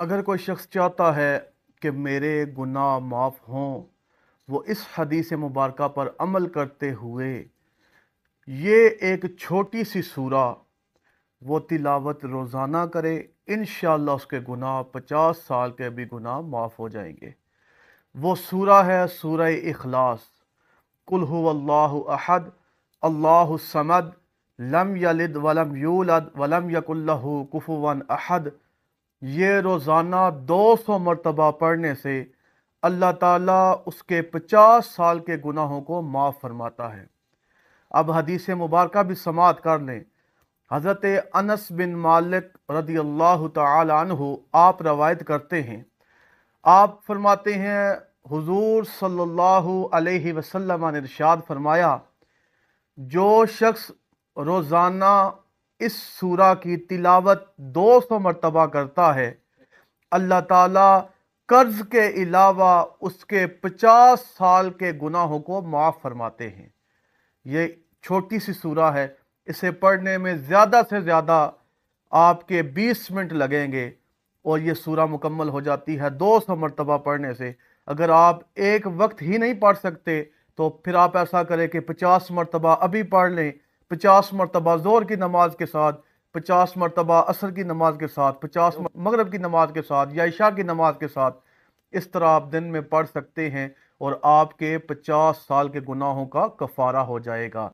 अगर कोई शख्स चाहता है कि मेरे गुनाह माफ़ हों वो इस हदीस मुबारक पर अमल करते हुए ये एक छोटी सी सूरा वो तिलावत रोज़ाना करे इन उसके गुनाह पचास साल के भी गुनाह माफ़ हो जाएंगे वो सूरा है सूरह अखलास कुल्हल्ला अहद अल्लाह समद लम यलिद वलम यूलद वलम यकुल्लहु कुफुवन अहद ये रोज़ाना 200 मरतबा पढ़ने से अल्लाह ताला उसके 50 साल के गुनाहों को माफ़ फरमाता है अब हदीस मुबारक भी समात कर लें हज़रत अनस बिन मालिक रदी अल्लाह तहु आप रवायत करते हैं आप फरमाते हैं हुजूर सल्लल्लाहु अलैहि वसल्लम ने इरशाद फरमाया जो शख्स रोज़ाना इस सूरा की तिलावत दो सौ मरतबा करता है अल्लाह ताला कर्ज के अलावा उसके पचास साल के गुनाहों को माफ़ फरमाते हैं ये छोटी सी सूरा है इसे पढ़ने में ज़्यादा से ज़्यादा आपके बीस मिनट लगेंगे और ये सूरा मुकम्मल हो जाती है दो सौ मरतबा पढ़ने से अगर आप एक वक्त ही नहीं पढ़ सकते तो फिर आप ऐसा करें कि पचास मरतबा अभी पढ़ लें पचास मरतबा ज़ोर की नमाज के साथ पचास मरतबा असर की नमाज के साथ पचास मगरब की नमाज के साथ या ईशा की नमाज के साथ इस तरह आप दिन में पढ़ सकते हैं और आपके पचास साल के गुनाहों का कफारा हो जाएगा